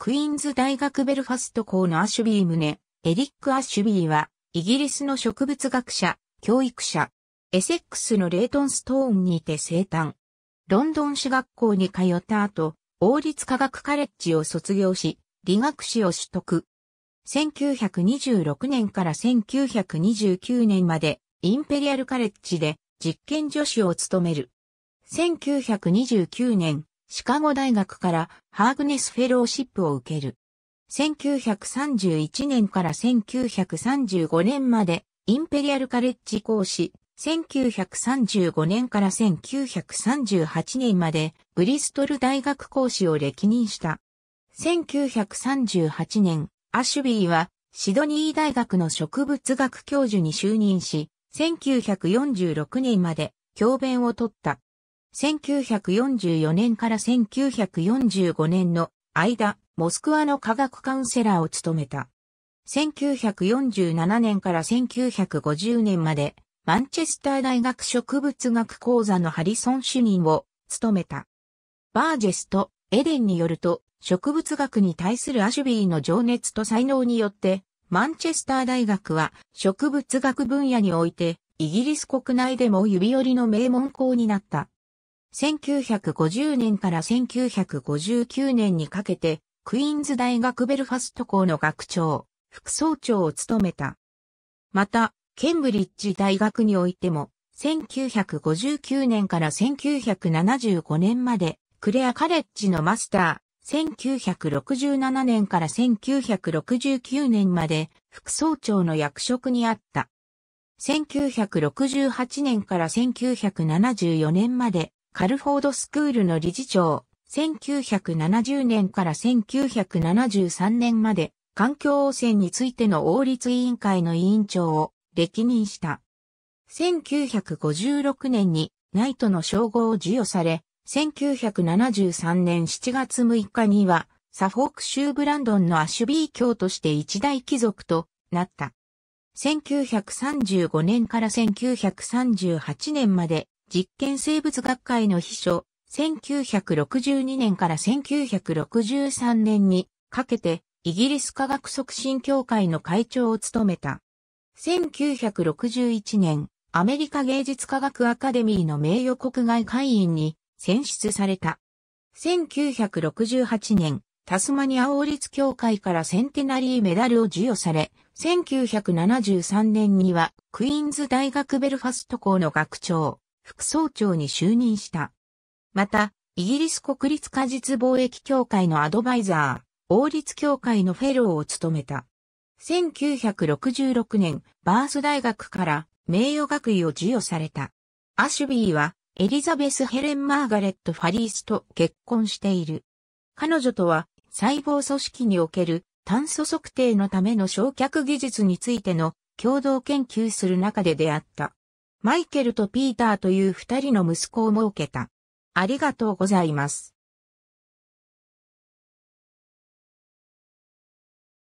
クイーンズ大学ベルファスト校のアシュビー胸、エリック・アシュビーは、イギリスの植物学者、教育者、エセックスのレイトンストーンにて生誕。ロンドン市学校に通った後、王立科学カレッジを卒業し、理学士を取得。1926年から1929年まで、インペリアルカレッジで実験助手を務める。1929年、シカゴ大学からハーグネスフェローシップを受ける。1931年から1935年までインペリアルカレッジ講師、1935年から1938年までブリストル大学講師を歴任した。1938年、アシュビーはシドニー大学の植物学教授に就任し、1946年まで教鞭を取った。1944年から1945年の間、モスクワの科学カウンセラーを務めた。1947年から1950年まで、マンチェスター大学植物学講座のハリソン主任を務めた。バージェスとエデンによると、植物学に対するアシュビーの情熱と才能によって、マンチェスター大学は植物学分野において、イギリス国内でも指折りの名門校になった。1950年から1959年にかけて、クイーンズ大学ベルファスト校の学長、副総長を務めた。また、ケンブリッジ大学においても、1959年から1975年まで、クレアカレッジのマスター、1967年から1969年まで、副総長の役職にあった。1968年から1974年まで、カルフォードスクールの理事長、1970年から1973年まで環境汚染についての王立委員会の委員長を歴任した。1956年にナイトの称号を授与され、1973年7月6日には、サフォーク州ブランドンのアシュビー教として一大貴族となった。1935年から1938年まで実験生物学会の秘書、1962年から1963年にかけてイギリス科学促進協会の会長を務めた。1961年、アメリカ芸術科学アカデミーの名誉国外会員に選出された。1968年、タスマニア王立協会からセンテナリーメダルを授与され、1973年にはクイーンズ大学ベルファスト校の学長、副総長に就任した。また、イギリス国立果実貿易協会のアドバイザー、王立協会のフェローを務めた。1966年、バース大学から名誉学位を授与された。アシュビーは、エリザベス・ヘレン・マーガレット・ファリースと結婚している。彼女とは、細胞組織における炭素測定のための焼却技術についての共同研究する中で出会った。マイケルとピーターという二人の息子を設けた。ありがとうございます。